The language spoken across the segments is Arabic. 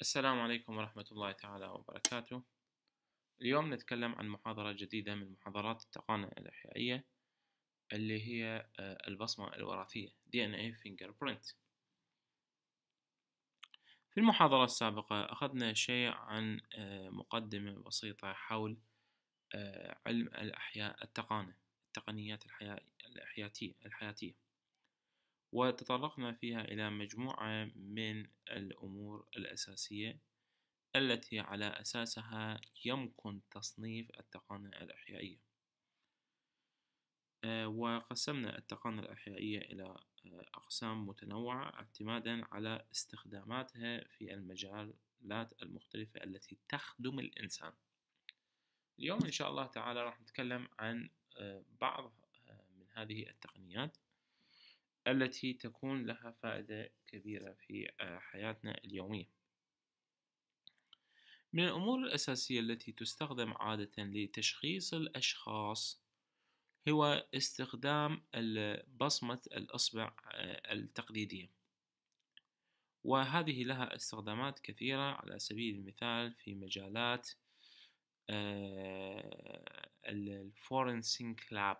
السلام عليكم ورحمة الله تعالى وبركاته اليوم نتكلم عن محاضرة جديدة من محاضرات التقانة الإحيائية اللي هي آه، البصمة الوراثية DNA إيه Fingerprint في المحاضرة السابقة أخذنا شيء عن آه، مقدمة بسيطة حول آه، علم الأحياء التقانة التقنيات الحياتية الحياتية وتطرقنا فيها إلى مجموعة من الأمور الأساسية التي على أساسها يمكن تصنيف التقانة الأحيائية آه، وقسمنا التقانة الأحيائية إلى آه، أقسام متنوعة اعتمادا على استخداماتها في المجالات المختلفة التي تخدم الإنسان اليوم إن شاء الله تعالى راح نتكلم عن آه، بعض من هذه التقنيات التي تكون لها فائدة كبيرة في آه، حياتنا اليومية من الأمور الأساسية التي تستخدم عادة لتشخيص الأشخاص هو استخدام بصمة الإصبع آه، التقليدية وهذه لها استخدامات كثيرة على سبيل المثال في مجالات آه، الفورنسينك لاب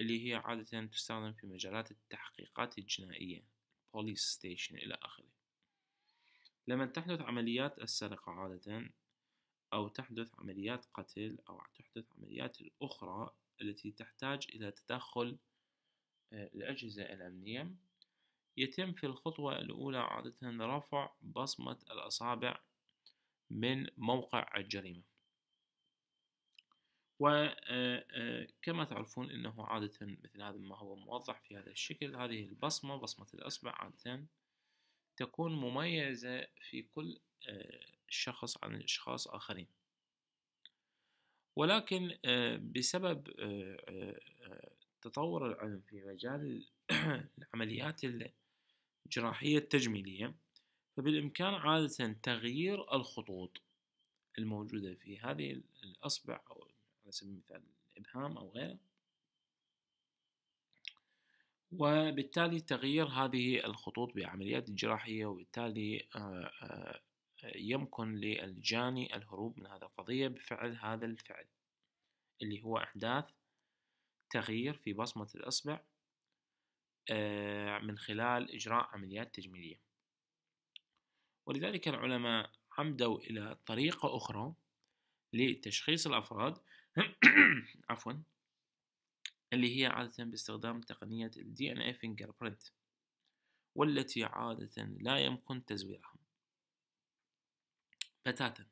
اللي هي عادة تستخدم في مجالات التحقيقات الجنائية Police Station إلى آخره لما تحدث عمليات السرقة عادة أو تحدث عمليات قتل أو تحدث عمليات الأخرى التي تحتاج إلى تدخل آه، الأجهزة الأمنية يتم في الخطوة الأولى عادة رفع بصمة الأصابع من موقع الجريمة وكما آه، آه، تعرفون أنه عادة مثل هذا ما هو موضح في هذا الشكل هذه البصمة بصمة الأصبع عادة تكون مميزة في كل آه، شخص عن أشخاص آخرين ولكن بسبب تطور العلم في مجال العمليات الجراحية التجميلية فبالإمكان عادة تغيير الخطوط الموجودة في هذه الأصبع أو على سبيل المثال الإبهام أو غيره وبالتالي تغيير هذه الخطوط بعمليات جراحية وبالتالي آه، آه، يمكن للجاني الهروب من هذه القضية بفعل هذا الفعل اللي هو إحداث تغيير في بصمة الإصبع آه، من خلال إجراء عمليات تجميلية ولذلك العلماء عمدوا إلى طريقة أخرى لتشخيص الأفراد عفوا اللي هي عادة باستخدام تقنية ال DNA fingerprint والتي عادة لا يمكن تزويرها بتاتا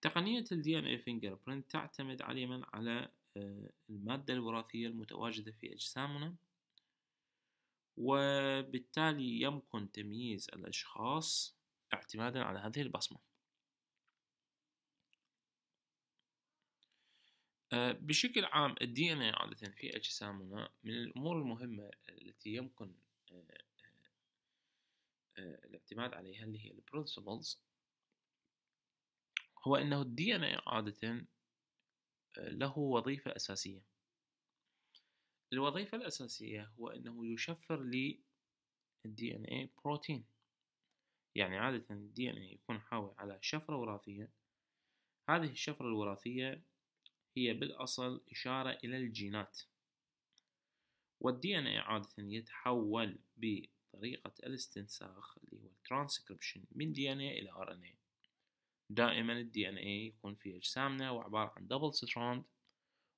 تقنية ال DNA fingerprint تعتمد عليما على آه، المادة الوراثية المتواجدة في أجسامنا وبالتالي يمكن تمييز الأشخاص اعتمادا على هذه البصمة آه، بشكل عام الدي ان اي عادة في أجسامنا من الأمور المهمة التي يمكن آه، آه، الاعتماد عليها اللي هي البرنسبلز هو أنه الدي ان اي عادة له وظيفة أساسية الوظيفة الأساسية هو أنه يشفر لي الدي ان اي بروتين يعني عادة الدي ان اي يكون حاوي على شفرة وراثية هذه الشفرة الوراثية هي بالأصل إشارة إلى الجينات والدي ان اي عادة يتحول بطريقة الاستنساخ اللي هو الترانسكريبشن من دي ان اي إلى ار ان اي دائما الدي ان اي يكون في أجسامنا وعبارة عن دبل ستراند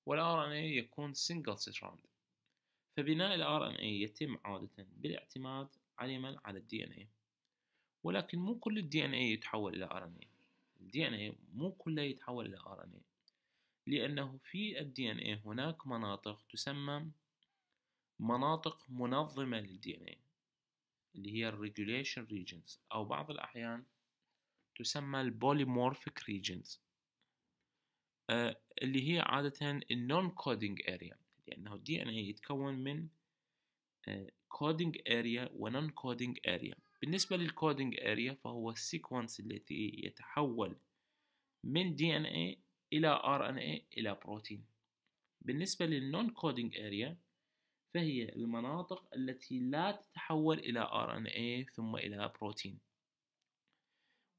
والار ان اي يكون سنجل ستراند فبناء الار ان اي يتم عادة بالاعتماد علما على الدي ان اي ولكن مو كل الدي ان اي يتحول الى ار ان اي الدي ان اي مو كله يتحول الى ار ان اي لأنه في الـ DNA هناك مناطق تسمى مناطق منظمة للـ DNA اللي هي الـ Regulation Regions أو بعض الأحيان تسمى الـ Polymorphic Regions آه، اللي هي عادة الـ Non-Coding Area لأنه الـ DNA يتكون من آه، Coding Area و Non-Coding Area بالنسبة للـ Coding Area فهو الـ Sequence التي يتحول من DNA إلى RNA إلى بروتين بالنسبة للنون كودينج اريا فهي المناطق التي لا تتحول إلى RNA ثم إلى بروتين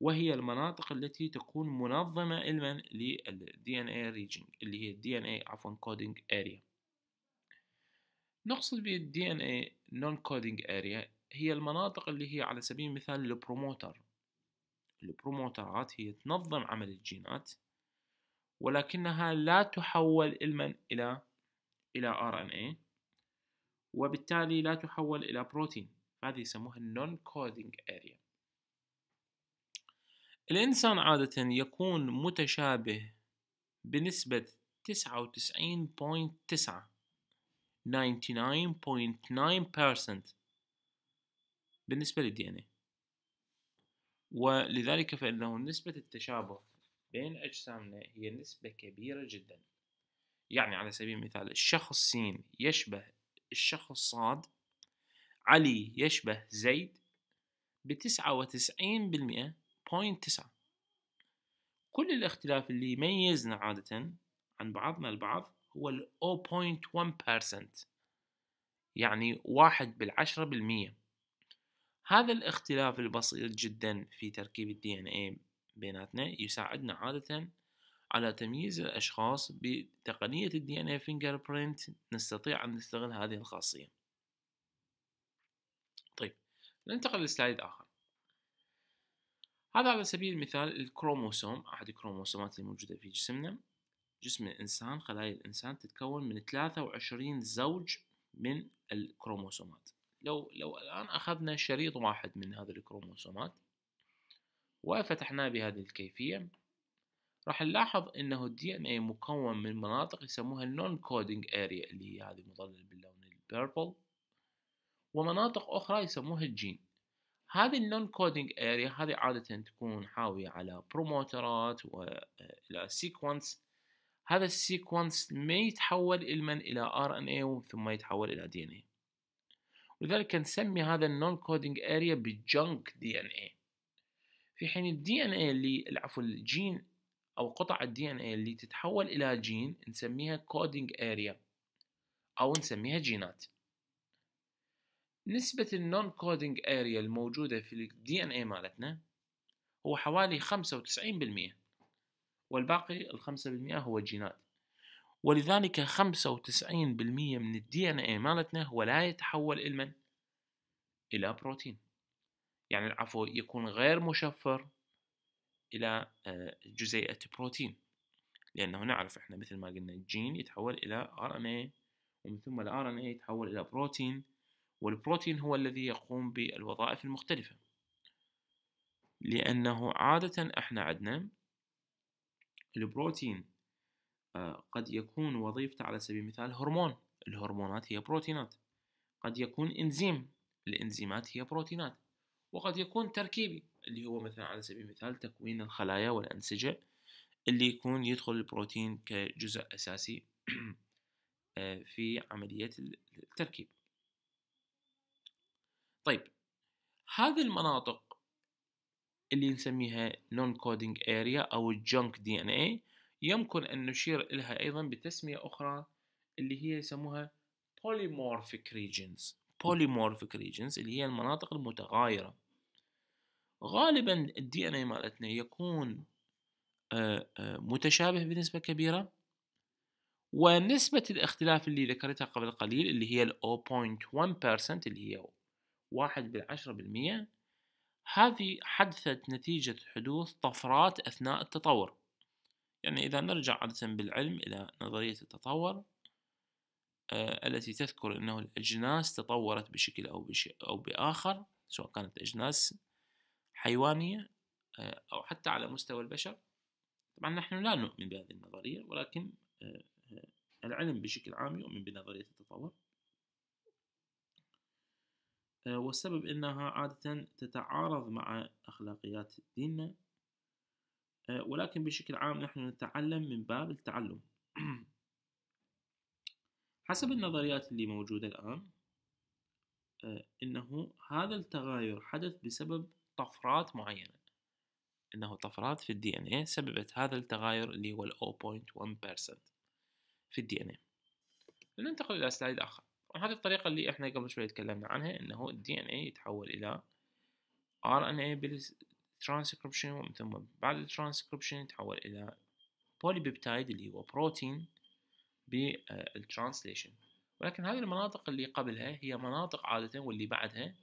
وهي المناطق التي تكون منظمة علما ان اي ريجن اللي هي الدي ان اي عفوا كودنج اريا نقصد بالدي ان اي نون كودنج اريا هي المناطق اللي هي على سبيل المثال البروموتر البروموترات هي تنظم عمل الجينات ولكنها لا تحول علما إلى إلى RNA إيه، وبالتالي لا تحول إلى بروتين هذه يسموها non coding area الإنسان عادة يكون متشابه بنسبة 99.9 99.9% بالنسبة للدي ان اي ولذلك فإنه نسبة التشابه بين أجسامنا هي نسبة كبيرة جدا يعني على سبيل المثال الشخص سين يشبه الشخص صاد علي يشبه زيد بتسعة وتسعين بالمئة بوينت تسعة كل الاختلاف اللي يميزنا عادة عن بعضنا البعض هو ال 0.1% يعني واحد بالعشرة بالمية هذا الاختلاف البسيط جدا في تركيب الدي ان بيناتنا يساعدنا عادة على تمييز الأشخاص بتقنية ال DNA fingerprint نستطيع أن نستغل هذه الخاصية طيب ننتقل لسلايد آخر هذا على سبيل المثال الكروموسوم أحد الكروموسومات الموجودة في جسمنا جسم الإنسان خلايا الإنسان تتكون من 23 زوج من الكروموسومات لو لو الآن أخذنا شريط واحد من هذه الكروموسومات وفتحناه بهذه الكيفية راح نلاحظ انه الدي ان اي مكون من مناطق يسموها النون كودينج اريا اللي هي هذه المظلله باللون البيربل ومناطق اخرى يسموها الجين هذه النون كودينج اريا هذه عاده تكون حاويه على بروموترات والى سيكونس هذا السيكونس ما يتحول الى الى ار ان اي ثم يتحول الى دي ان اي لذلك نسمي هذا النون كودينج اريا بجنك دي ان اي في حين الدي ان اي اللي عفوا الجين او قطع الدي ان اي اللي تتحول الى جين نسميها كودينج اريا او نسميها جينات نسبة النون كودينج اريا الموجودة في الدي ان اي مالتنا هو حوالي 95% والباقي الخمسة بالمئة هو جينات ولذلك 95% من الدي ان اي مالتنا هو لا يتحول إلى إلى بروتين يعني العفو يكون غير مشفر إلى آه، جزيئة بروتين لأنه نعرف إحنا مثل ما قلنا الجين يتحول إلى RNA ومن ثم ال RNA يتحول إلى بروتين والبروتين هو الذي يقوم بالوظائف المختلفة لأنه عادة إحنا عندنا البروتين آه، قد يكون وظيفته على سبيل المثال هرمون الهرمونات هي بروتينات قد يكون إنزيم الإنزيمات هي بروتينات وقد يكون تركيبي اللي هو مثلا على سبيل المثال تكوين الخلايا والأنسجة اللي يكون يدخل البروتين كجزء أساسي آه، في عملية التركيب طيب هذه المناطق اللي نسميها نون كودينج اريا او الجنك دي ان اي يمكن ان نشير لها ايضا بتسميه اخرى اللي هي يسموها polymorphic regions polymorphic regions اللي هي المناطق المتغايره غالبا الدي ان اي مالتنا يكون آه، آه، متشابه بنسبه كبيره ونسبة الاختلاف اللي ذكرتها قبل قليل اللي هي ال 0.1% اللي هي واحد بالعشرة بالمية هذه حدثت نتيجة حدوث طفرات أثناء التطور يعني إذا نرجع عادة بالعلم إلى نظرية التطور آه، التي تذكر أنه الأجناس تطورت بشكل أو, بشكل أو بآخر سواء كانت أجناس حيوانية آه، أو حتى على مستوى البشر طبعا نحن لا نؤمن بهذه النظرية ولكن آه، آه، العلم بشكل عام يؤمن بنظرية التطور والسبب أنها عادة تتعارض مع أخلاقيات ديننا ولكن بشكل عام نحن نتعلم من باب التعلم حسب النظريات اللي موجودة الآن أنه هذا التغاير حدث بسبب طفرات معينة انه طفرات في الدي ان اي سببت هذا التغير اللي هو ال 0.1% في الدي ان اي ننتقل الى سلايد اخر هذه الطريقة اللي احنا قبل شوي تكلمنا عنها انه الدي ان اي يتحول الى ار ان اي بالترانسكربشن ومن ثم بعد الترانسكربشن يتحول الى بوليبيبتايد اللي هو بروتين بالترانسليشن ولكن هذه المناطق اللي قبلها هي مناطق عادة واللي بعدها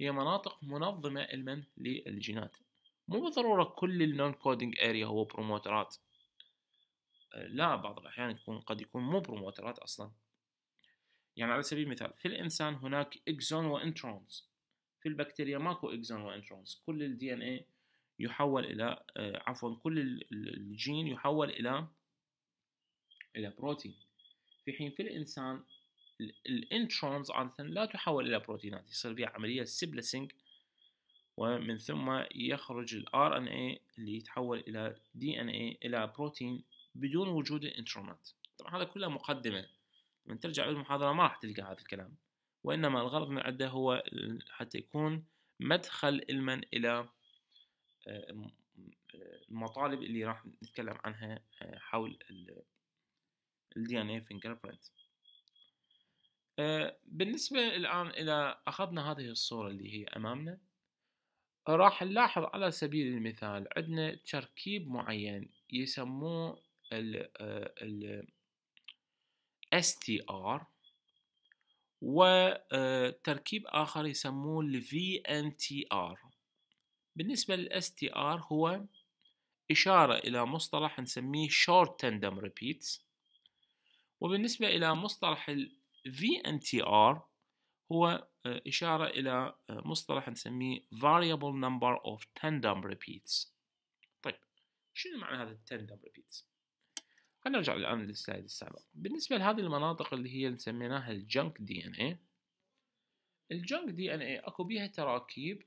هي مناطق منظمة المن للجينات مو بالضرورة كل النون كودينج اريا هو بروموترات لا بعض الأحيان يكون قد يكون مو بروموترات أصلا يعني على سبيل المثال في الإنسان هناك إكزون وإنترونز في البكتيريا ماكو إكزون وإنترونز كل الدي إن إيه يحول إلى آه، عفوا كل الجين يحول إلى إلى بروتين في حين في الإنسان الانترونز عادة لا تحول إلى بروتينات يصير فيها عملية سبلسنج ومن ثم يخرج ال RNA اللي يتحول إلى DNA إلى بروتين بدون وجود الانترونات طبعا هذا كله مقدمة من ترجع للمحاضرة ما راح تلقى هذا الكلام وإنما الغرض من عده هو حتى يكون مدخل علما إلى آه، المطالب اللي راح نتكلم عنها آه، حول ال DNA fingerprint بالنسبة الآن إلى أخذنا هذه الصورة اللي هي أمامنا راح نلاحظ على سبيل المثال عندنا تركيب معين يسموه ال آه، ال STR وتركيب آه، آخر يسموه ال VNTR بالنسبة لل STR هو إشارة إلى مصطلح نسميه Short Tandem Repeats وبالنسبة إلى مصطلح ال VNTR هو آه، إشارة إلى آه، مصطلح نسميه Variable Number of Tandem Repeats طيب شنو معنى هذا Tandem Repeats؟ خلينا نرجع الآن للسلايد السابق بالنسبة لهذه المناطق اللي هي سميناها الجنك دي ان اي الجنك دي ان اي اكو بيها تراكيب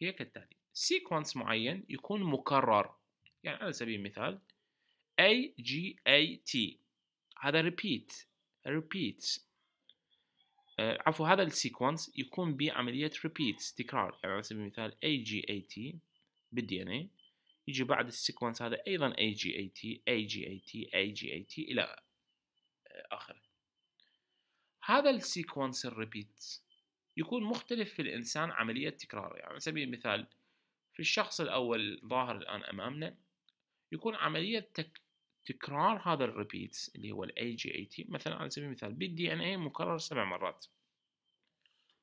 هي كالتالي سيكونس معين يكون مكرر يعني على سبيل المثال A G A T هذا repeat repeats آه، عفوا هذا السيكونس يكون بعملية repeats تكرار يعني على سبيل المثال AGAT بالدي ان اي يجي بعد السيكونس هذا ايضا AGAT AGAT AGAT الى اخره هذا السيكونس الريبيت يكون مختلف في الانسان عملية تكرار يعني على سبيل المثال في الشخص الاول ظاهر الان امامنا يكون عملية تكرار هذا الريبيت اللي هو الاي جي اي تي مثلا على سبيل المثال بالدي ان اي مكرر سبع مرات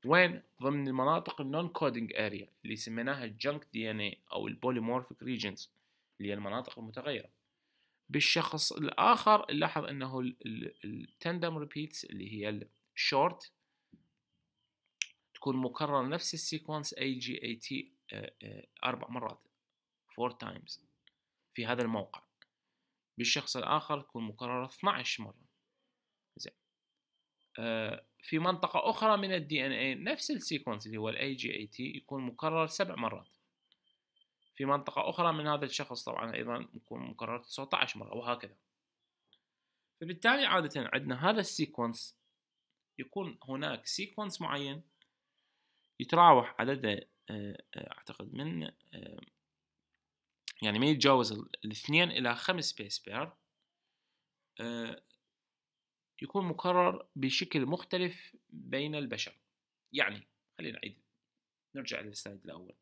وين ضمن المناطق النون كودنج اريا اللي سميناها الجنك دي ان اي او البوليمورفيك ريجنز اللي هي المناطق المتغيره بالشخص الاخر نلاحظ انه التندم ريبيتس اللي هي الشورت تكون مكرر نفس السيكونس اي جي اي تي اربع مرات فور تايمز في هذا الموقع بالشخص الآخر تكون مكررة 12 مرة زين آه في منطقة أخرى من الدي إن إيه نفس السيكونس اللي هو الاي جي اي تي يكون مكرر سبع مرات في منطقة أخرى من هذا الشخص طبعا أيضا يكون مكرر 19 مرة وهكذا فبالتالي عادة عندنا هذا السيكونس يكون هناك سيكونس معين يتراوح عدده آه، آه، أعتقد من آه، يعني ما يتجاوز الاثنين إلى خمس بيس بير آه، يكون مكرر بشكل مختلف بين البشر يعني خلينا نعيد نرجع للسلايد الأول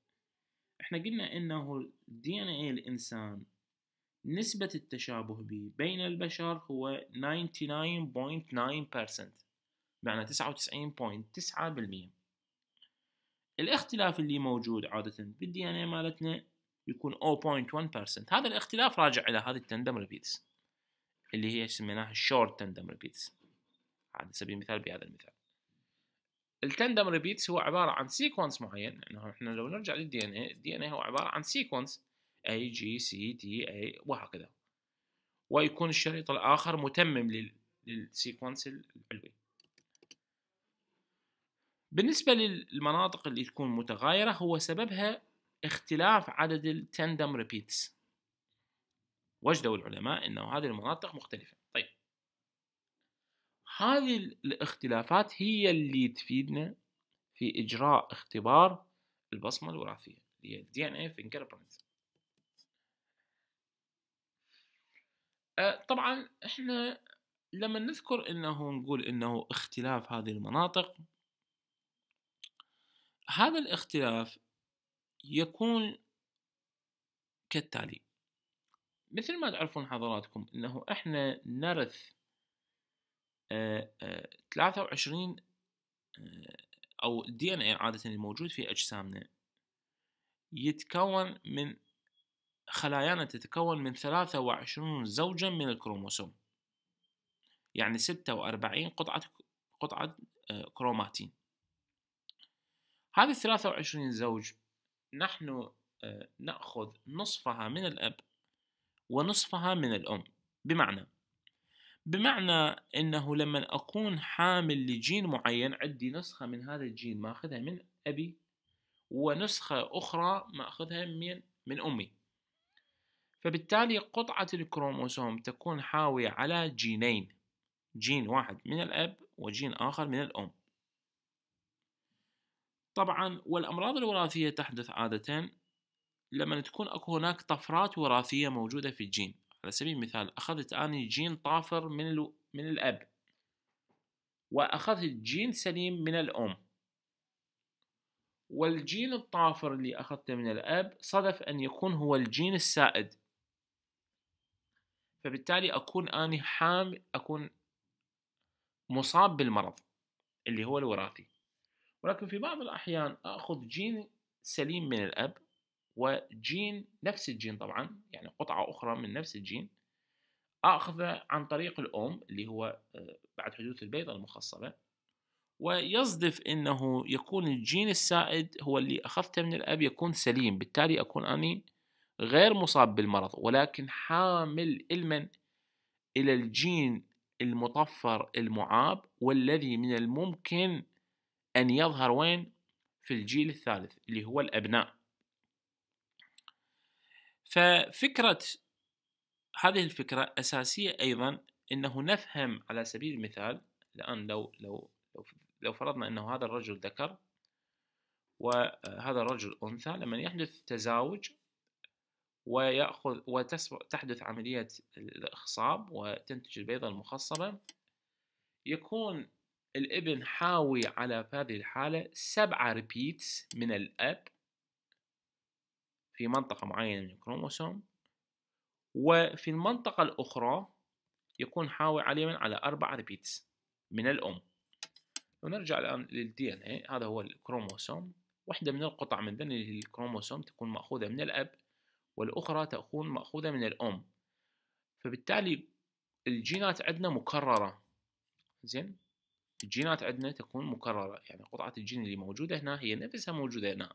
احنا قلنا انه دي ان اي الانسان نسبة التشابه به بين البشر هو 99.9% معنى 99.9% الاختلاف اللي موجود عادة بالدي ان اي مالتنا يكون 0.1% هذا الاختلاف راجع إلى هذه التندم ريبيتس اللي هي سميناها الشورت تندم ريبيتس على سبيل المثال بهذا المثال التندم ريبيتس هو عبارة عن سيكونس معين انه احنا لو نرجع للدي ان اي الدي ان اي هو عبارة عن سيكونس اي جي سي D اي وهكذا ويكون الشريط الآخر متمم للسيكونس العلوي بالنسبة للمناطق اللي تكون متغايرة هو سببها اختلاف عدد التندم ريبيتس وجدوا العلماء انه هذه المناطق مختلفه طيب هذه الاختلافات هي اللي تفيدنا في اجراء اختبار البصمه الوراثيه اللي هي الدي ان اي فينجر برنت طبعا احنا لما نذكر انه نقول انه اختلاف هذه المناطق هذا الاختلاف يكون كالتالي مثل ما تعرفون حضراتكم انه احنا نرث آه، آه، ثلاثة وعشرين آه، او الدي ان اي عادة الموجود في اجسامنا يتكون من خلايانا تتكون من ثلاثة وعشرون زوجا من الكروموسوم يعني ستة وأربعين قطعة قطعة كروماتين هذه الثلاثة وعشرين زوج نحن آه، نأخذ نصفها من الأب ونصفها من الأم بمعنى بمعنى أنه لما أكون حامل لجين معين عندي نسخة من هذا الجين ما أخذها من أبي ونسخة أخرى ما أخذها من, من أمي فبالتالي قطعة الكروموسوم تكون حاوية على جينين جين واحد من الأب وجين آخر من الأم طبعا والأمراض الوراثية تحدث عادة لما تكون أكو هناك طفرات وراثية موجودة في الجين على سبيل المثال أخذت اني جين طافر من, ال... من الأب وأخذت جين سليم من الأم والجين الطافر اللي أخذته من الأب صدف أن يكون هو الجين السائد فبالتالي أكون اني حامل أكون مصاب بالمرض اللي هو الوراثي ولكن في بعض الأحيان أخذ جين سليم من الأب وجين نفس الجين طبعا يعني قطعة أخرى من نفس الجين أخذه عن طريق الأم اللي هو آه، بعد حدوث البيضة المخصبة ويصدف أنه يكون الجين السائد هو اللي أخذته من الأب يكون سليم بالتالي أكون أني غير مصاب بالمرض ولكن حامل علما إلى الجين المطفر المعاب والذي من الممكن أن يظهر وين في الجيل الثالث اللي هو الأبناء ففكرة هذه الفكرة أساسية أيضا أنه نفهم على سبيل المثال الآن لو لو لو, لو فرضنا أنه هذا الرجل ذكر وهذا الرجل أنثى لما يحدث تزاوج ويأخذ وتحدث عملية الإخصاب وتنتج البيضة المخصبة يكون الابن حاوي على هذه الحالة سبعة ريبيتس من الأب في منطقة معينة من الكروموسوم وفي المنطقة الأخرى يكون حاوي عليا على أربعة ريبيتس من الأم ونرجع الآن للدي إن إيه هذا هو الكروموسوم واحدة من القطع من ذن الكروموسوم تكون مأخوذة من الأب والأخرى تكون مأخوذة من الأم فبالتالي الجينات عندنا مكررة زين الجينات عندنا تكون مكررة يعني قطعة الجين اللي موجودة هنا هي نفسها موجودة هنا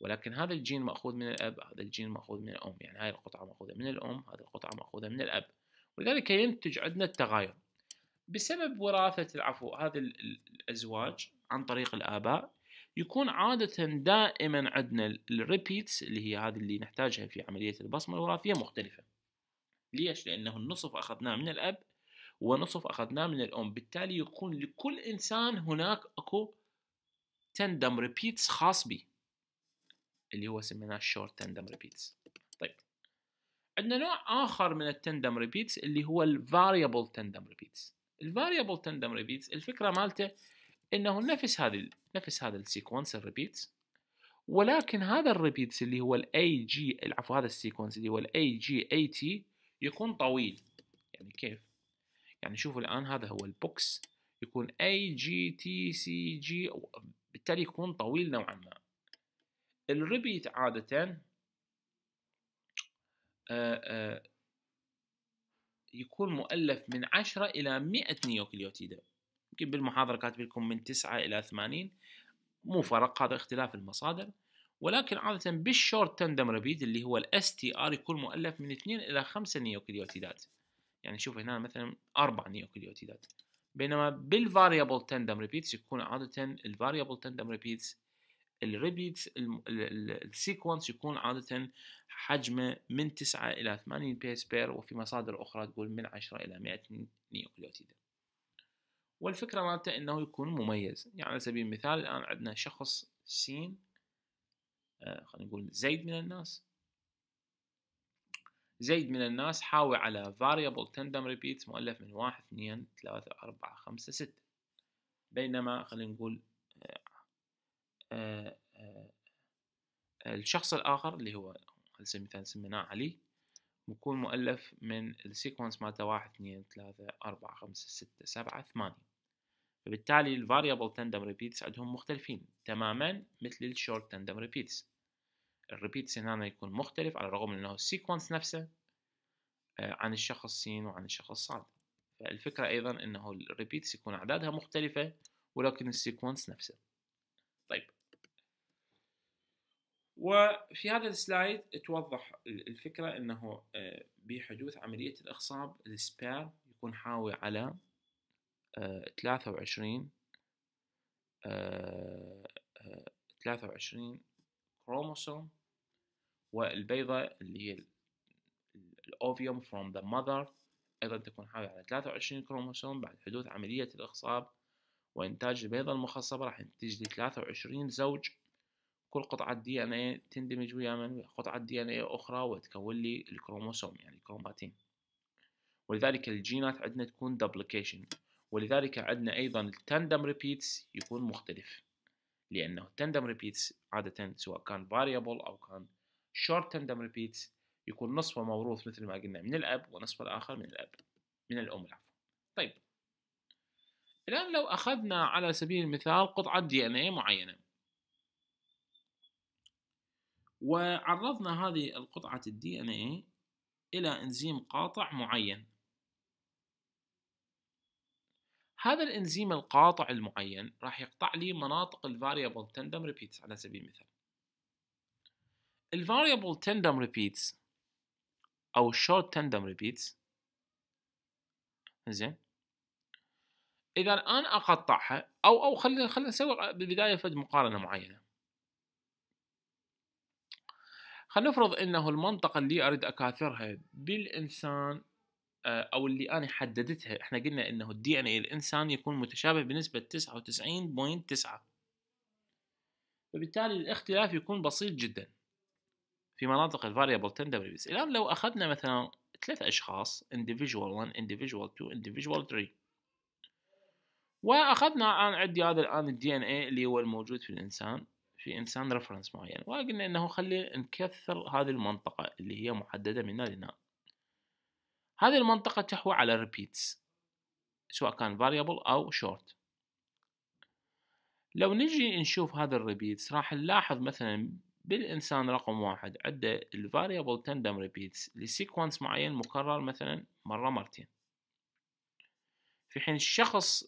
ولكن هذا الجين مأخوذ من الأب هذا الجين مأخوذ من الأم يعني هاي القطعة مأخوذة من الأم هذه القطعة مأخوذة من الأب ولذلك ينتج عندنا التغاير بسبب وراثة العفو هذه الأزواج عن طريق الآباء يكون عادة دائما عندنا الريبيتس اللي هي هذه اللي نحتاجها في عملية البصمة الوراثية مختلفة ليش؟ لأنه النصف أخذناه من الأب ونصف أخذناه من الأم بالتالي يكون لكل إنسان هناك أكو تندم ريبيتس خاص به اللي هو سميناه الشورت تندم ريبيتس طيب عندنا نوع آخر من التندم ريبيتس اللي هو الفاريبل تندم ريبيتس الفاريبل تندم ريبيتس الفكرة مالته انه نفس هذه نفس هذا السيكونس الريبيتس ولكن هذا الريبيتس اللي هو الاي جي عفوا هذا السيكونس اللي هو الاي جي اي تي يكون طويل يعني كيف يعني شوفوا الآن هذا هو البوكس يكون اي جي تي سي جي بالتالي يكون طويل نوعا ما الريبيت عادة آه، آه، يكون مؤلف من 10 إلى 100 نيوكليوتيد يمكن بالمحاضرة كاتب لكم من 9 إلى 80 مو فرق هذا اختلاف المصادر ولكن عادة بالشورت تندم ريبيت اللي هو الاس تي ار يكون مؤلف من 2 إلى 5 نيوكليوتيدات يعني شوف هنا مثلا اربع نيوكليوتيدات بينما بالفاريبل تندم ريبيتس يكون عادة الفاريبل تندم ريبيتس الريبيتس السيكونس يكون عادة حجمه من 9 إلى 80 بيس بير وفي مصادر أخرى تقول من 10 إلى 100 نيوكليوتيد والفكرة مالته أنه يكون مميز يعني على سبيل المثال الآن عندنا شخص سين آه خلينا نقول زيد من الناس زيد من الناس حاوي على variable tandem repeats مؤلف من واحد اثنين ثلاثة أربعة خمسة ستة بينما خلينا نقول آه، آه، آه، الشخص الآخر اللي هو هسه مثلا سميناه علي بكون مؤلف من السيكونس مالته واحد اثنين ثلاثة أربعة خمسة ستة سبعة ثمانية فبالتالي الفاريبل تندم ريبيتس عندهم مختلفين تماما مثل الشورت تندم ريبيتس الريبيت هنا يكون مختلف على الرغم من انه السيكونس نفسه آه، عن الشخص سين وعن الشخص صاد فالفكرة أيضا أنه الريبيتس يكون أعدادها مختلفة ولكن السيكونس نفسه طيب وفي هذا السلايد توضح الفكرة أنه آه، بحدوث عملية الإخصاب السبير يكون حاوي على 23 23 كروموسوم والبيضة اللي هي الأوفيوم from the mother أيضا تكون حامل على 23 كروموسوم بعد حدوث عملية الإخصاب وإنتاج البيضة المخصبة راح ينتج لي 23 زوج كل قطعة دي ان اي تندمج ويا من قطعة دي ان اي اخرى وتكون لي الكروموسوم يعني الكروماتين ولذلك الجينات عندنا تكون دبليكيشن ولذلك عندنا ايضا التندم ريبيتس يكون مختلف لانه التندم ريبيتس عادة سواء كان فاريبل او كان شورت تندم ريبيتس يكون نصفه موروث مثل ما قلنا من الأب ونصفه الآخر من الأب من الأم عفوا طيب الآن لو أخذنا على سبيل المثال قطعة دي ان اي معينة وعرضنا هذه القطعة الدي ان اي إلى إنزيم قاطع معين هذا الإنزيم القاطع المعين راح يقطع لي مناطق الفاريبل تندم ريبيتس على سبيل المثال الفاريبل تندم repeats او الشورت تندم repeats زين اذا انا اقطعها او او خلينا خلينا نسوي بالبدايه فد مقارنه معينه خلينا نفرض انه المنطقه اللي اريد اكاثرها بالانسان آه، او اللي انا حددتها احنا قلنا انه الدي ان اي الانسان يكون متشابه بنسبه 99.9 فبالتالي الاختلاف يكون بسيط جدا في مناطق الفاريبل 10 دبليوز الان لو اخذنا مثلا ثلاث اشخاص individual 1 individual 2 individual 3 واخذنا الان عندي هذا الان الدي ان اي اللي هو الموجود في الانسان في انسان رفرنس معين وقلنا انه خلي نكثر هذه المنطقه اللي هي محدده من لنا هذه المنطقه تحوي على ريبيتس سواء كان فاريبل او شورت لو نجي نشوف هذا الريبيتس راح نلاحظ مثلا بالإنسان رقم واحد عنده الفاريبل تندم ريبيتس لسيكونس معين مكرر مثلا مرة مرتين في حين الشخص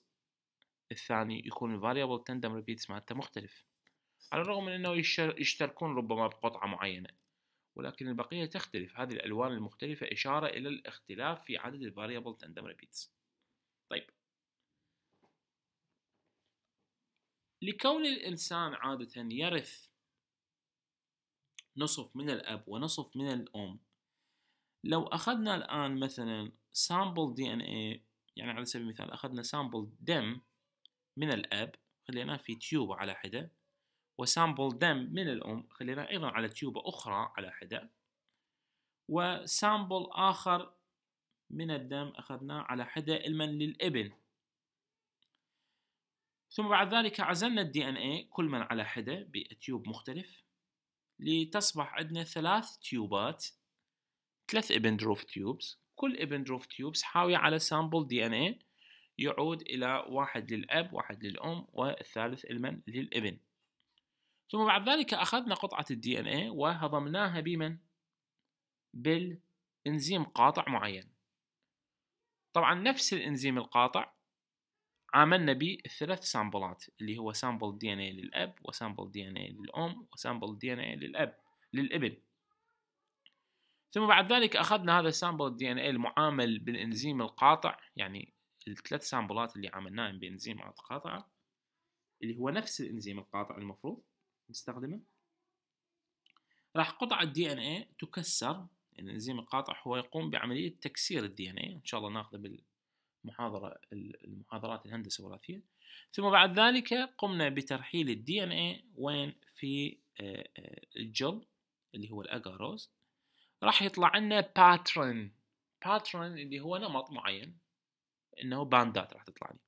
الثاني يكون الفاريبل تندم ريبيتس مالته مختلف على الرغم من انه يشتركون ربما بقطعة معينة ولكن البقية تختلف هذه الألوان المختلفة إشارة إلى الاختلاف في عدد الفاريبل تندم ريبيتس طيب لكون الإنسان عادة يرث نصف من الأب ونصف من الأم لو أخذنا الآن مثلا سامبل دي ان اي يعني على سبيل المثال أخذنا سامبل دم من الأب خليناه في تيوب على حدة وسامبل دم من الأم خليناه أيضا على تيوب أخرى على حدة وسامبل آخر من الدم أخذناه على حدة علما للابن ثم بعد ذلك عزلنا الدي ان اي كل من على حدة بتيوب مختلف لتصبح عندنا ثلاث تيوبات ثلاث ابندروف تيوبز كل ابندروف تيوبز حاوية على سامبل دي ان اي يعود إلى واحد للأب واحد للأم والثالث المن للابن ثم بعد ذلك أخذنا قطعة الدي ان اي وهضمناها بمن؟ بالإنزيم قاطع معين طبعا نفس الإنزيم القاطع عاملنا بالثلاث سامبلات اللي هو سامبل دي ان اي للاب وسامبل دي ان اي للام وسامبل دي ان اي للاب للابن ثم بعد ذلك اخذنا هذا السامبل دي ان اي المعامل بالانزيم القاطع يعني الثلاث سامبلات اللي عملناها بانزيمات قاطعه اللي هو نفس الانزيم القاطع المفروض نستخدمه راح قطع الدي ان اي تكسر الانزيم القاطع هو يقوم بعمليه تكسير الدي ان اي ان شاء الله ناخذه بال محاضرة المحاضرات الهندسة الوراثية ثم بعد ذلك قمنا بترحيل الدي ان اي وين في آه، آه، الجل اللي هو الاجاروز راح يطلع لنا باترن باترن اللي هو نمط معين انه باندات راح تطلع لي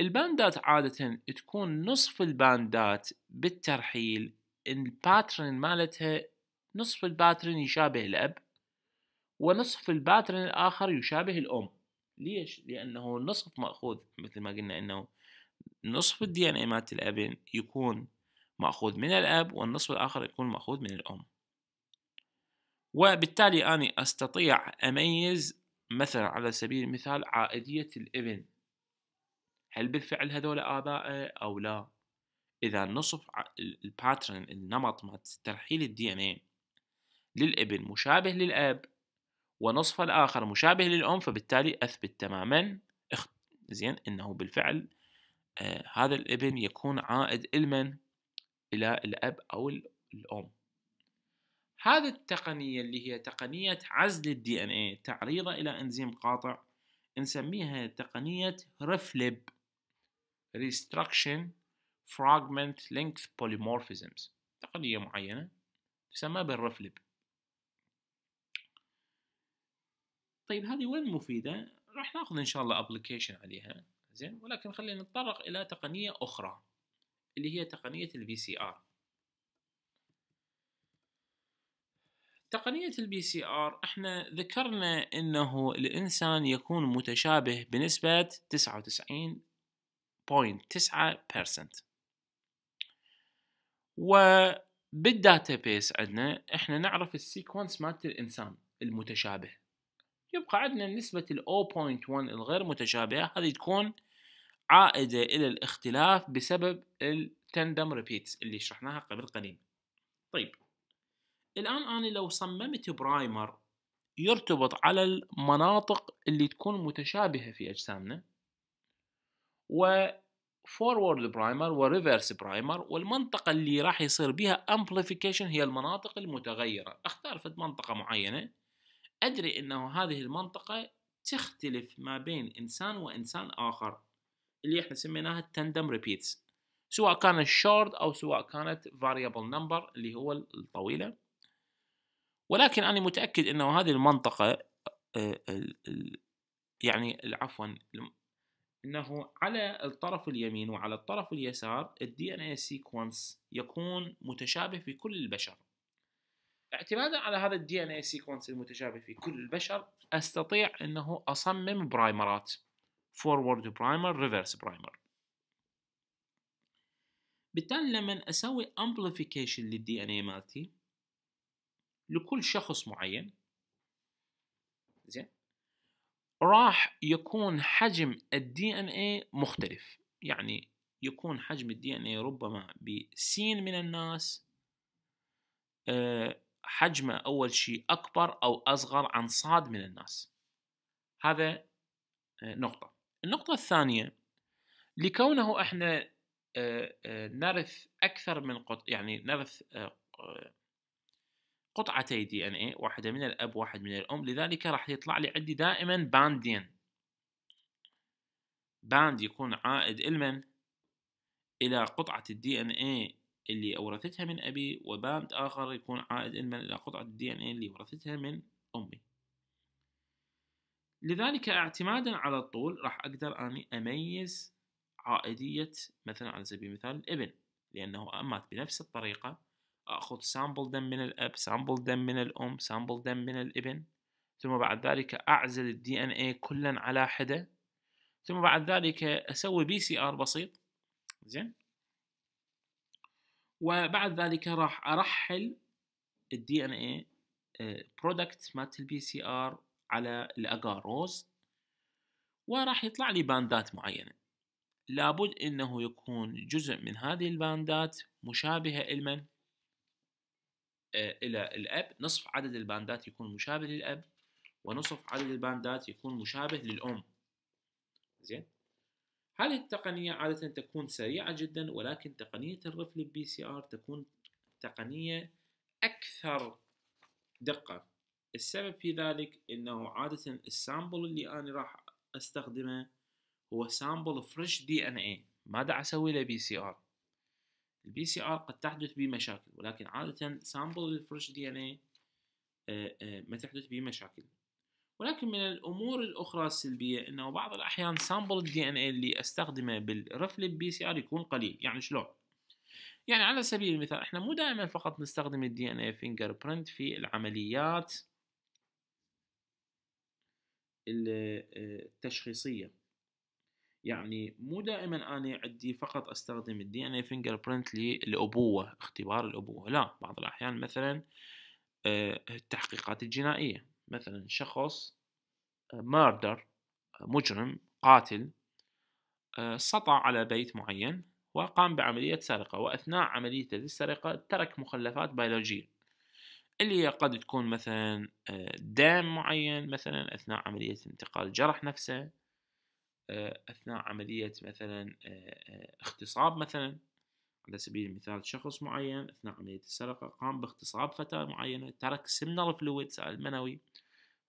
الباندات عادة تكون نصف الباندات بالترحيل الباترن مالتها نصف الباترن يشابه الاب ونصف الباترن الآخر يشابه الأم ليش؟ لأنه نصف مأخوذ مثل ما قلنا أنه نصف الدي ان اي مالت الابن يكون مأخوذ من الأب والنصف الآخر يكون مأخوذ من الأم وبالتالي أنا أستطيع أميز مثلا على سبيل المثال عائدية الابن هل بالفعل هذول آبائه أو لا إذا نصف الباترن النمط مات ترحيل الدي ان اي للابن مشابه للأب ونصفها الآخر مشابه للأم فبالتالي أثبت تماما زين أنه بالفعل آه هذا الابن يكون عائد علما إلى الأب أو الأم هذه التقنية اللي هي تقنية عزل الدي ان اي تعريضه إلى انزيم قاطع نسميها تقنية رفلب Restruction Fragment Length Polymorphisms تقنية معينة تسمى بالرفلب طيب هذه وين مفيدة؟ راح ناخذ إن شاء الله أبليكيشن عليها زين ولكن خلينا نتطرق إلى تقنية أخرى اللي هي تقنية الـ VCR تقنية الـ VCR احنا ذكرنا انه الانسان يكون متشابه بنسبة 99.9% وبالداتابيس عندنا احنا نعرف السيكونس مالت الانسان المتشابه يبقى عندنا نسبة ال 0.1 الغير متشابهة هذه تكون عائدة إلى الاختلاف بسبب التندم ريبيتس اللي شرحناها قبل قليل طيب الآن أنا لو صممت برايمر يرتبط على المناطق اللي تكون متشابهة في أجسامنا و primer برايمر وريفرس برايمر والمنطقة اللي راح يصير بها amplification هي المناطق المتغيرة اختار فد منطقة معينة أدري أنه هذه المنطقة تختلف ما بين إنسان وإنسان آخر اللي احنا سميناها التندم ريبيتس سواء كانت شورت أو سواء كانت variable number اللي هو الطويلة ولكن أنا متأكد أنه هذه المنطقة آه، يعني عفوا انه على الطرف اليمين وعلى الطرف اليسار الدي ان اي سيكونس يكون متشابه في كل البشر اعتمادا على هذا الدي ان اي سيكونس المتشابه في كل البشر استطيع انه اصمم برايمرات فورورد برايمر ريفرس برايمر بالتالي لما اسوي امبليفيكيشن للدي ان اي مالتي لكل شخص معين زين راح يكون حجم الدي ان اي مختلف يعني يكون حجم الدي ان اي ربما بسين من الناس آه حجمه أول شيء أكبر أو أصغر عن صاد من الناس هذا آه، نقطة النقطة الثانية لكونه احنا آه، آه، نرث أكثر من قط... يعني نرث قطعتي دي ان اي واحدة من الأب واحد من الأم لذلك راح يطلع لي عندي دائما باندين باند يكون عائد لمن؟ إلى قطعة الدي ان اي اللي ورثتها من أبي وباند آخر يكون عائد علما إلى قطعة الدي إن اللي ورثتها من أمي لذلك اعتمادا على الطول راح أقدر أني أميز عائدية مثلا على سبيل المثال الابن لأنه أمات بنفس الطريقة أخذ سامبل دم من الأب سامبل دم من الأم سامبل دم من الابن ثم بعد ذلك أعزل الدي إن إيه كلا على حدة ثم بعد ذلك أسوي بي سي آر بسيط زين وبعد ذلك راح ارحل الدي ان اي برودكت مات البي سي ار على الاغاروز وراح يطلع لي باندات معينه لابد انه يكون جزء من هذه الباندات مشابهه لمن آه، الى الاب نصف عدد الباندات يكون مشابه للاب ونصف عدد الباندات يكون مشابه للام زين هذه التقنية عادة تكون سريعة جدا ولكن تقنية الرفل بي سي ار تكون تقنية أكثر دقة السبب في ذلك أنه عادة السامبل اللي أنا راح أستخدمه هو سامبل فريش دي ان اي ماذا أسوي له بي سي ار البي سي ار قد تحدث به مشاكل ولكن عادة سامبل الفريش دي ان اي ما تحدث به مشاكل ولكن من الامور الاخرى السلبيه انه بعض الاحيان سامبل الدي ان اي اللي استخدمه بالرفل بي سي ار يكون قليل يعني شلون يعني على سبيل المثال احنا مو دائما فقط نستخدم الدي ان اي فينجر برنت في العمليات التشخيصيه يعني مو دائما انا عندي فقط استخدم الدي ان اي فينجر برنت للابوه اختبار الابوه لا بعض الاحيان مثلا آه، التحقيقات الجنائيه مثلا شخص آه، ماردر آه، مجرم قاتل آه، سطع على بيت معين وقام بعملية سرقة وأثناء عملية السرقة ترك مخلفات بيولوجية اللي قد تكون مثلا دم معين مثلا أثناء عملية انتقال جرح نفسه أثناء عملية مثلا اغتصاب مثلا على سبيل المثال شخص معين أثناء عملية السرقة قام باغتصاب فتاة معينة ترك سمنر فلويد سائل منوي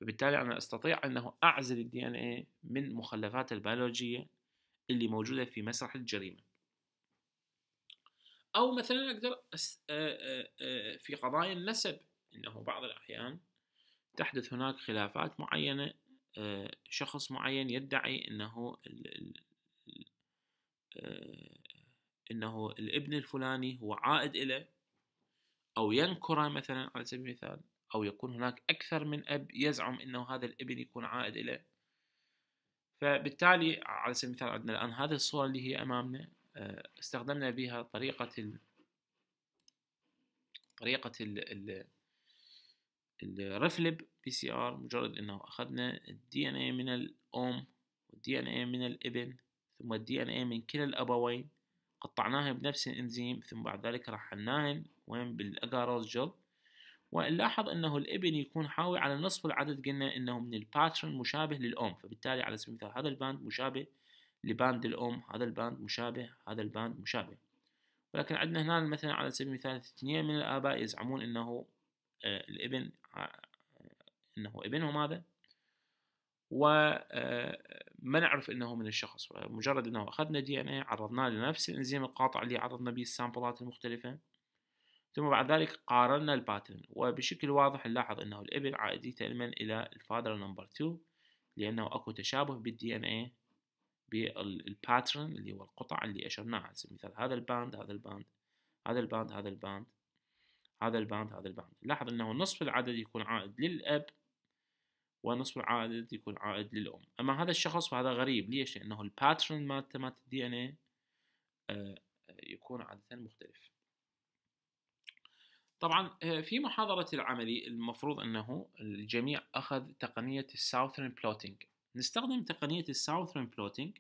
فبالتالي أنا أستطيع أنه أعزل الدي إن إيه من مخلفات البيولوجية اللي موجودة في مسرح الجريمة أو مثلا أقدر في قضايا النسب أنه بعض الأحيان تحدث هناك خلافات معينة شخص معين يدعي أنه انه الابن الفلاني هو عائد له او ينكره مثلا على سبيل المثال او يكون هناك اكثر من اب يزعم انه هذا الابن يكون عائد له فبالتالي على سبيل المثال عندنا الان هذه الصوره اللي هي امامنا آه، استخدمنا بها طريقه ال... طريقه ال... ال... الرفلب بي سي ار مجرد انه اخذنا الدي ان اي من الام والدي ان اي من الابن ثم الدي ان اي من كلا الابوين قطعناها بنفس الانزيم ثم بعد ذلك رحلناهن وين بالاجاروز جل ونلاحظ انه الابن يكون حاوي على نصف العدد قلنا انه من الباترن مشابه للام فبالتالي على سبيل المثال هذا الباند مشابه لباند الام هذا الباند مشابه هذا الباند مشابه ولكن عندنا هنا مثلا على سبيل المثال اثنين من الاباء يزعمون انه آه، الابن آه، انه ابنهم هذا وما آه، نعرف انه من الشخص مجرد انه اخذنا دي ان اي عرضناه لنفس الانزيم القاطع اللي عرضنا به السامبلات المختلفه ثم بعد ذلك قارنا الباترن وبشكل واضح نلاحظ انه الابن عائدي تماما الى الفادر نمبر 2 لانه اكو تشابه بالدي ان اي بالباترن اللي هو القطع اللي اشرناها على سبيل المثال هذا الباند هذا الباند هذا الباند هذا الباند هذا الباند هذا الباند لاحظ انه نصف العدد يكون عائد للاب ونصف العائد يكون عائد للأم أما هذا الشخص فهذا غريب ليش؟ لأنه الباترن مالته مالت الدي إن إيه يكون عادة مختلف طبعا آه، في محاضرة العملي المفروض أنه الجميع أخذ تقنية الساوثرن بلوتينج نستخدم تقنية الساوثرن بلوتينج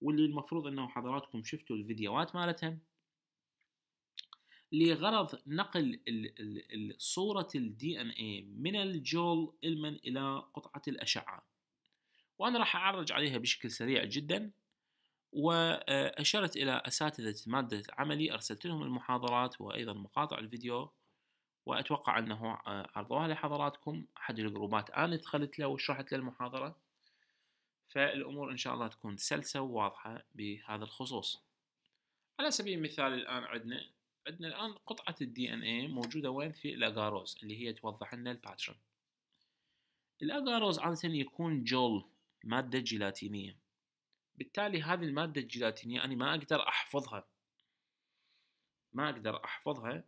واللي المفروض أنه حضراتكم شفتوا الفيديوهات مالتها لغرض نقل صورة الدي ان اي من الجول المن الى قطعة الاشعة وانا راح اعرج عليها بشكل سريع جدا واشرت الى اساتذة مادة عملي ارسلت لهم المحاضرات وايضا مقاطع الفيديو واتوقع انه عرضوها لحضراتكم احد الجروبات انا دخلت له وشرحت له المحاضرة فالامور ان شاء الله تكون سلسة وواضحة بهذا الخصوص على سبيل المثال الان عندنا عندنا الآن قطعة الدي ان اي موجودة وين في الاغاروز اللي هي توضح لنا الباترن الاغاروز عادة يكون جول مادة جيلاتينية بالتالي هذه المادة الجيلاتينية أنا ما أقدر أحفظها ما أقدر أحفظها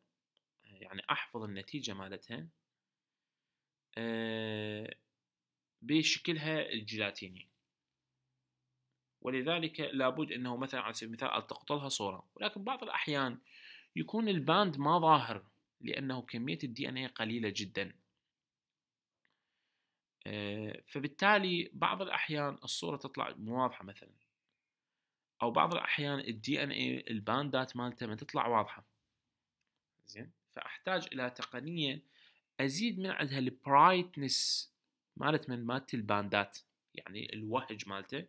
يعني أحفظ النتيجة مالتها آه، بشكلها الجيلاتيني ولذلك لابد أنه مثلا على سبيل المثال ألتقط لها صورة ولكن بعض الأحيان يكون الباند ما ظاهر لأنه كمية الدي ان اي قليلة جدا آه، فبالتالي بعض الأحيان الصورة تطلع مو واضحة مثلا أو بعض الأحيان الدي ان اي الباندات مالته ما تطلع واضحة زين فأحتاج إلى تقنية أزيد من عندها البرايتنس مالت من مالت الباندات يعني الوهج مالته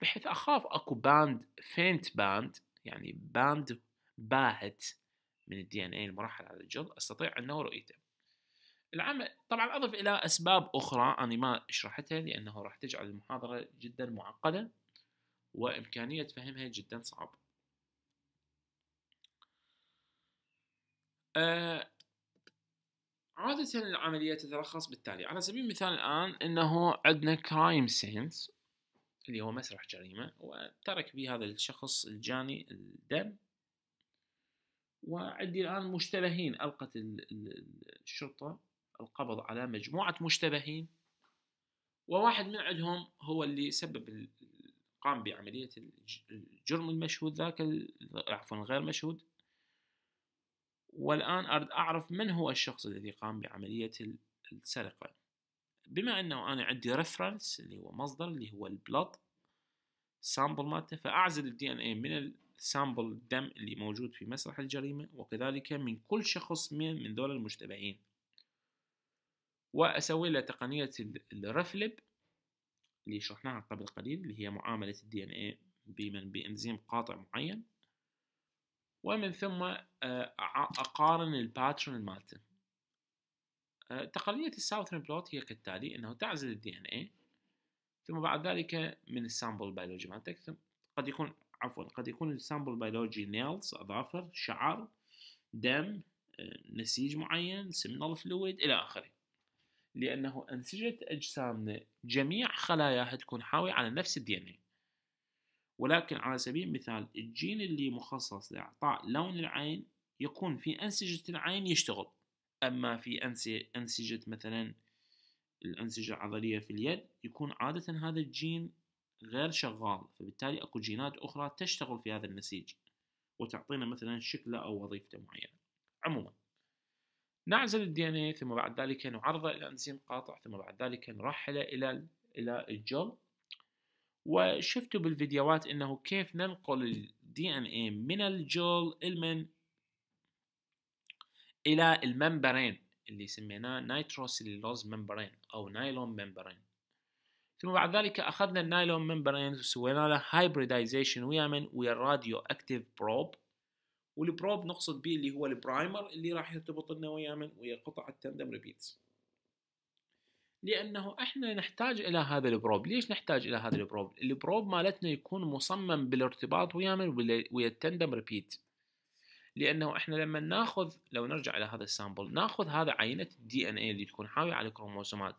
بحيث أخاف أكو باند فينت باند يعني باند باهت من الدي ان اي المرحل على الجلد استطيع انه رؤيته العمل طبعا اضف الى اسباب اخرى انا ما شرحتها لانه راح تجعل المحاضره جدا معقده وامكانيه فهمها جدا صعب آه عادة العملية تتلخص بالتالي على سبيل المثال الآن أنه عندنا كرايم سينس اللي هو مسرح جريمة وترك به هذا الشخص الجاني الدم وعندي الآن مشتبهين ألقت الشرطة القبض على مجموعة مشتبهين وواحد من عندهم هو اللي سبب قام بعملية الجرم المشهود ذاك عفوا غير مشهود والآن أرد أعرف من هو الشخص الذي قام بعملية السرقة بما أنه أنا عندي ريفرنس اللي هو مصدر اللي هو البلط سامبل مالته فأعزل الدي ان اي من سامبل الدم اللي موجود في مسرح الجريمة وكذلك من كل شخص من من دول المشتبهين وأسوي له تقنية الرفلب اللي شرحناها قبل قليل اللي هي معاملة الدي ان اي بمن بانزيم قاطع معين ومن ثم آه، أقارن الباترن مالته آه، تقنية الساوثرن بلوت هي كالتالي أنه تعزل الدي ان اي ثم بعد ذلك من السامبل البيولوجي مالتك قد يكون عفوا قد يكون السامبل بيولوجي نيلز أظافر شعر دم آه، نسيج معين سمنال فلويد إلى آخره لأنه أنسجة أجسامنا جميع خلاياها تكون حاوية على نفس الدي ان إيه. ولكن على سبيل المثال الجين اللي مخصص لإعطاء لون العين يكون في أنسجة العين يشتغل أما في أنسجة مثلا الأنسجة العضلية في اليد يكون عادة هذا الجين غير شغال فبالتالي اكو جينات اخرى تشتغل في هذا النسيج وتعطينا مثلا شكله او وظيفته معينه عموما نعزل الدي ان اي ثم بعد ذلك نعرضه الى انزيم قاطع ثم بعد ذلك نرحله الى الى الجل وشفتوا بالفيديوهات انه كيف ننقل الدي ان اي من الجل المن الى الممبرين اللي سميناه نيتروسيلوز ممبرين او نايلون ممبرين ثم بعد ذلك أخذنا النايلون ممبرين وسوينا له هايبريدايزيشن ويا من ويا الراديو أكتيف بروب والبروب نقصد به اللي هو البرايمر اللي راح يرتبط لنا ويا من ويا قطع التندم ريبيتس لانه احنا نحتاج الى هذا البروب ليش نحتاج الى هذا البروب البروب مالتنا يكون مصمم بالارتباط ويا من ويا التندم ريبيت لانه احنا لما ناخذ لو نرجع الى هذا السامبل ناخذ هذا عينه الدي ان اي اللي تكون حاويه على الكروموسومات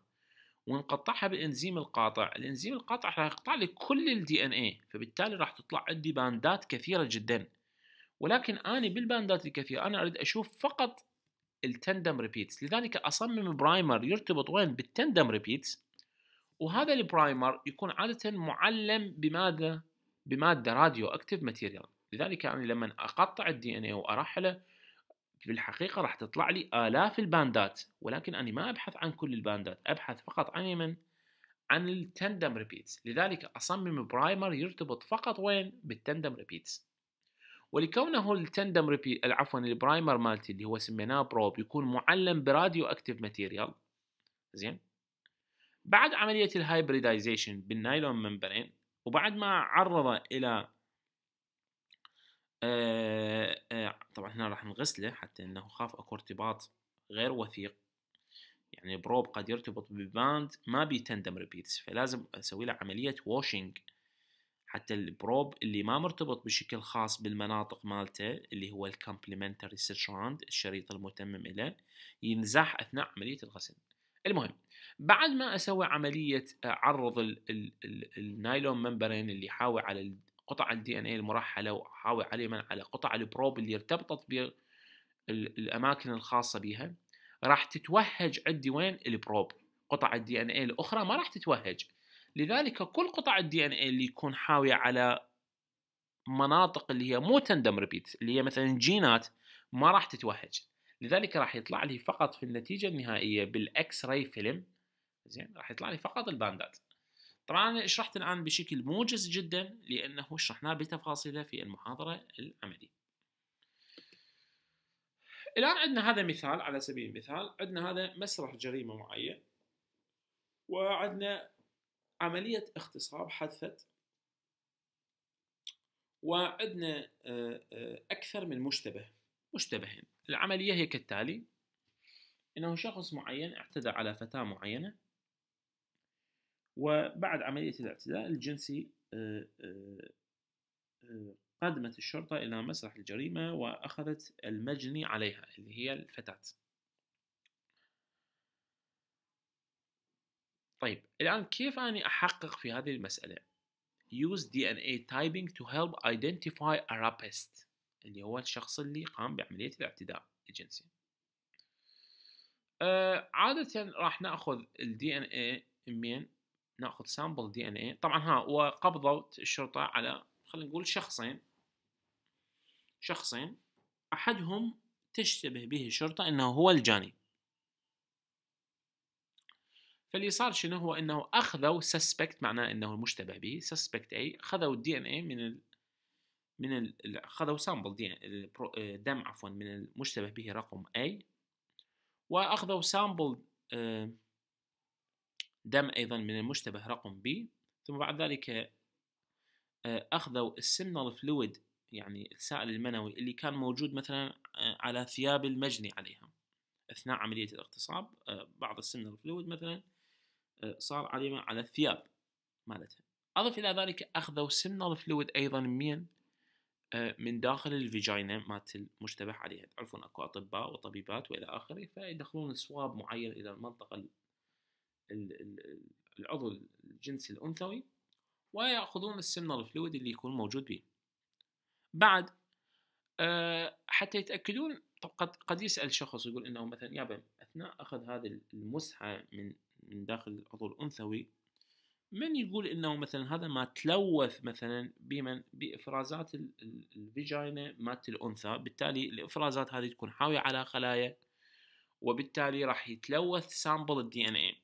ونقطعها بالانزيم القاطع الانزيم القاطع راح يقطع لي كل الدي ان اي فبالتالي راح تطلع عندي باندات كثيره جدا ولكن انا بالباندات الكثيره انا اريد اشوف فقط التندم ريبيتس لذلك اصمم برايمر يرتبط وين بالتندم ريبيتس وهذا البرايمر يكون عاده معلم بماده بماده راديو اكتيف ماتيريال لذلك انا لما اقطع الدي ان اي وارحله في الحقيقة راح تطلع لي آلاف الباندات ولكن أنا ما أبحث عن كل الباندات أبحث فقط عن من؟ عن التندم ريبيتس لذلك أصمم برايمر يرتبط فقط وين؟ بالتندم ريبيتس ولكونه التندم ريبيت عفوا البرايمر مالتي اللي هو سميناه بروب يكون معلم براديو اكتيف ماتيريال زين بعد عملية الهايبريدايزيشن بالنايلون ممبرين وبعد ما عرضه إلى آه، آه، طبعا هنا راح نغسله حتى انه خاف اكو ارتباط غير وثيق يعني بروب قد يرتبط بباند ما بيتندم ريبيتس فلازم اسوي له عمليه واشنج حتى البروب اللي ما مرتبط بشكل خاص بالمناطق مالته اللي هو الكومبلمنتري ستراند الشريط المتمم له ينزح اثناء عمليه الغسل المهم بعد ما اسوي عمليه اعرض النايلون ممبرين اللي حاوي على قطع الدي ان اي المرحله وحاوي عليه على قطع البروب اللي ارتبطت بالاماكن الخاصه بها راح تتوهج عندي وين البروب قطع الدي ان اي الاخرى ما راح تتوهج لذلك كل قطع الدي ان اي اللي يكون حاويه على مناطق اللي هي مو تندم ريبيت اللي هي مثلا جينات ما راح تتوهج لذلك راح يطلع لي فقط في النتيجه النهائيه بالاكس راي فيلم زين راح يطلع لي فقط الباندات طبعا انا شرحت الان بشكل موجز جدا لانه شرحناه بتفاصيله في المحاضره العمليه الان عندنا هذا مثال على سبيل المثال عندنا هذا مسرح جريمه معين وعندنا عمليه اغتصاب حدثت وعندنا آه، آه، اكثر من مشتبه مشتبهين العمليه هي كالتالي انه شخص معين اعتدى على فتاه معينه وبعد عملية الاعتداء الجنسي آه، آه، آه، قدمت الشرطة إلى مسرح الجريمة وأخذت المجني عليها اللي هي الفتاة طيب الآن كيف أنا أحقق في هذه المسألة use DNA typing to help identify a rapist اللي هو الشخص اللي قام بعملية الاعتداء الجنسي آه عادة راح نأخذ الـ DNA من ناخذ سامبل دي ان اي طبعا ها وقبضت الشرطه على خلينا نقول شخصين شخصين احدهم تشتبه به الشرطه انه هو الجاني فاللي صار شنو هو انه اخذوا سسبكت معناه انه المشتبه به سسبكت اي خذوا الدي ان اي من ال من ال خذوا سامبل دي آه، دم عفوا من المشتبه به رقم اي واخذوا سامبل آه، دم أيضا من المشتبه رقم B ثم بعد ذلك آه، أخذوا السمنال فلويد يعني السائل المنوي اللي كان موجود مثلا آه، على ثياب المجني عليها أثناء عملية الاغتصاب آه، بعض السمنال فلويد مثلا صار عليه على الثياب مالتها أضف إلى ذلك أخذوا سمنال فلويد أيضا من من داخل الفيجاينا مالت المشتبه عليها تعرفون اكو اطباء وطبيبات والى اخره فيدخلون سواب معين الى المنطقه العضو الجنسي الأنثوي ويأخذون السمنال فلويد اللي يكون موجود به بعد آه، حتى يتأكدون طب قد قد يسأل شخص يقول إنه مثلا يابا أثناء أخذ هذه المسحة من من داخل العضو الأنثوي من يقول إنه مثلا هذا ما تلوث مثلا بمن بإفرازات الفيجاينا مالت الأنثى بالتالي الإفرازات هذه تكون حاوية على خلايا وبالتالي راح يتلوث سامبل الدي ان اي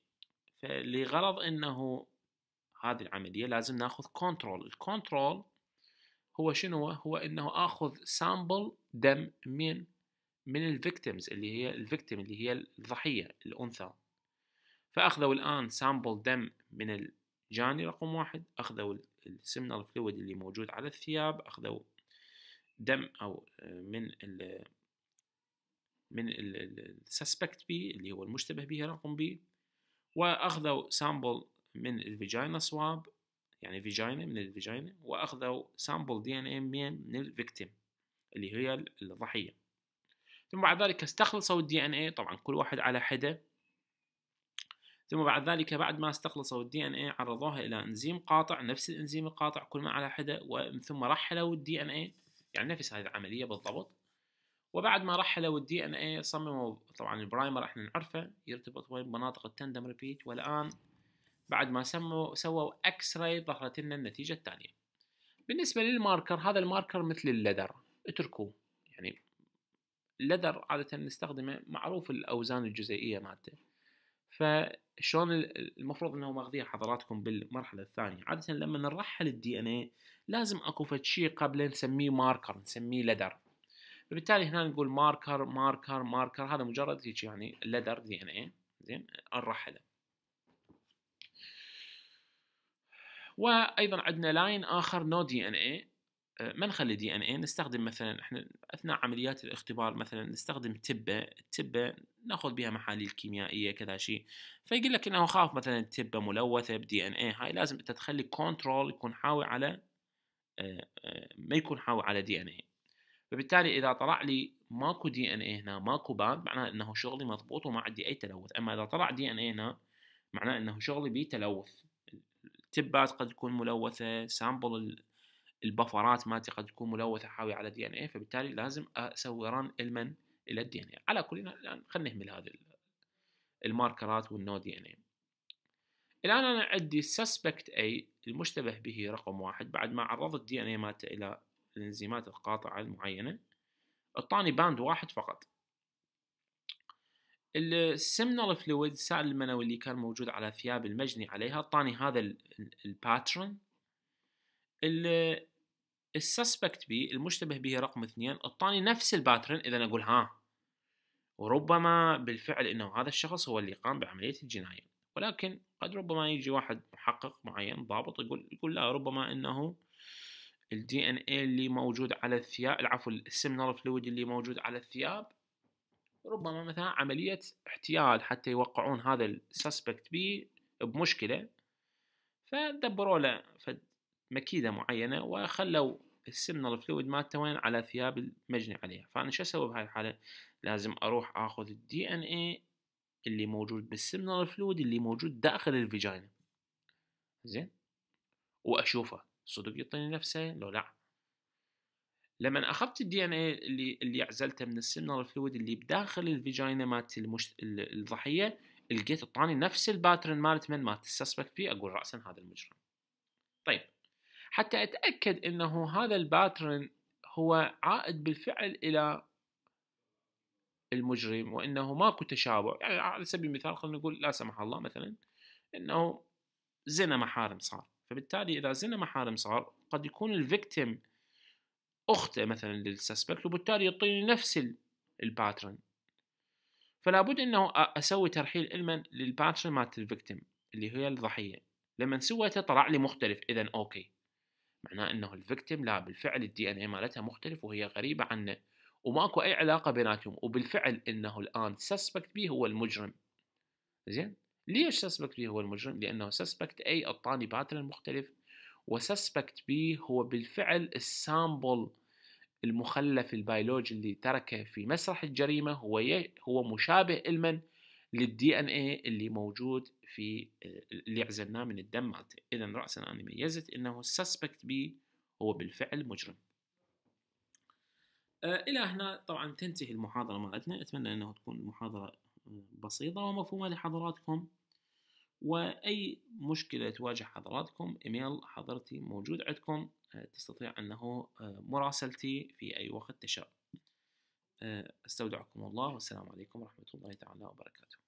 لغرض انه هذه العمليه لازم ناخذ كنترول الكنترول هو شنو هو انه اخذ سامبل دم من من الفيكتيمز اللي هي الفيكتيم اللي هي الضحيه الانثى فاخذوا الان سامبل دم من الجاني رقم واحد اخذوا السمنال فلويد اللي موجود على الثياب اخذوا دم او آه، من ال من السسبكت بي اللي هو المشتبه به رقم بي واخذوا سامبل من الفيجينا سواب يعني فيجينا من الفيجينا واخذوا سامبل دي ان اي من الفيكتيم اللي هي الضحيه ثم بعد ذلك استخلصوا الدي ان اي طبعا كل واحد على حده ثم بعد ذلك بعد ما استخلصوا الدي ان اي عرضوها الى انزيم قاطع نفس الانزيم القاطع كل ما على حده ومن ثم رحلوا الدي ان اي يعني نفس هذه العمليه بالضبط وبعد ما رحلوا الدي ان اي صمموا طبعا البرايمر احنا نعرفه يرتبط وين بمناطق التندم ريبيت والان بعد ما سموا سووا اكس راي ظهرت لنا النتيجه الثانيه بالنسبه للماركر هذا الماركر مثل اللذر اتركوه يعني اللذر عاده نستخدمه معروف الاوزان الجزيئيه مالته فشلون المفروض انه ماخذين حضراتكم بالمرحله الثانيه عاده لما نرحل الدي ان اي لازم اكو فد شيء قبل نسميه ماركر نسميه لدر فبالتالي هنا نقول ماركر ماركر ماركر هذا مجرد هيك يعني لدر دي ان اي زين الرحله وايضا عندنا لاين اخر نو دي ان اي ما نخلي دي ان اي نستخدم مثلا احنا اثناء عمليات الاختبار مثلا نستخدم تبه التبه ناخذ بها محاليل كيميائيه كذا شيء فيقول لك انه خاف مثلا تبه ملوثه بدي ان اي هاي لازم انت تخلي كنترول يكون حاوي على أه، أه، ما يكون حاوي على دي ان اي فبالتالي اذا طلع لي ماكو دي ان اي هنا ماكو باند معناه انه شغلي مضبوط وما عندي اي تلوث اما اذا طلع دي ان اي هنا معناه انه شغلي بيه تلوث التبات قد تكون ملوثه سامبل البفرات مالتي قد تكون ملوثه حاوي على دي ان اي فبالتالي لازم اسوي ران المن الى الدي ان اي على كل الان يعني خلينا نهمل هذه الماركرات والنو دي ان اي الان انا عندي السسبكت اي المشتبه به رقم واحد بعد ما عرضت الدي ان اي مالته الى الانزيمات القاطعة المعينة اعطاني باند واحد فقط السمنال فلويد السائل المنوي اللي كان موجود على ثياب المجني عليها اعطاني هذا الباترن السسبكت بي المشتبه به رقم اثنين اعطاني نفس الباترن اذا اقول ها وربما بالفعل انه هذا الشخص هو اللي قام بعمليه الجنايه ولكن قد ربما يجي واحد محقق معين ضابط يقول يقول لا ربما انه الدي ان اي اللي موجود على الثياب العفو السمنال فلويد اللي موجود على الثياب ربما مثلا عملية احتيال حتى يوقعون هذا السسبكت بي بمشكلة فدبروا له مكيدة معينة وخلوا السمنال فلويد مالته وين على ثياب المجني عليها فأنا شو أسوي بهاي الحالة لازم أروح أخذ الدي ان اي اللي موجود بالسمنال فلويد اللي موجود داخل الفيجاينا زين وأشوفه صدق يعطيني نفسه لو لا لما اخذت الدي ان اي اللي اللي عزلته من السمنال فلويد اللي بداخل الفيجاينا مالت المشت... الضحيه لقيت اعطاني نفس الباترن مالت من مالت السسبكت بي اقول راسا هذا المجرم طيب حتى اتاكد انه هذا الباترن هو عائد بالفعل الى المجرم وانه ماكو تشابه يعني على سبيل المثال خلينا نقول لا سمح الله مثلا انه زنا محارم صار فبالتالي اذا زلنا محارم صغار قد يكون الفيكتيم اخته مثلا للسسبكت وبالتالي يعطيني نفس الباترن فلا بد انه اسوي ترحيل علما للباترن مالت الفيكتيم اللي هي الضحيه لما سويته طلع لي مختلف اذا اوكي معناه انه الفيكتيم لا بالفعل الدي ان اي مالتها مختلف وهي غريبه عنه وماكو اي علاقه بيناتهم وبالفعل انه الان سسبكت بي هو المجرم زين ليش سسبكت بي هو المجرم؟ لأنه سسبكت أي أعطاني باترن مختلف وسسبكت بي هو بالفعل السامبل المخلف البيولوجي اللي تركه في مسرح الجريمة هو هو مشابه لمن؟ للدي ان اي اللي موجود في اللي عزلناه من الدم مالته اذا راسا انا ميزت انه السسبكت بي هو بالفعل مجرم آه، الى هنا طبعا تنتهي المحاضره مالتنا اتمنى انه تكون المحاضره بسيطة ومفهومة لحضراتكم وأي مشكلة تواجه حضراتكم إيميل حضرتي موجود عندكم آه، تستطيع أنه آه، مراسلتي في أي وقت تشاء آه، استودعكم الله والسلام عليكم ورحمة الله تعالى وبركاته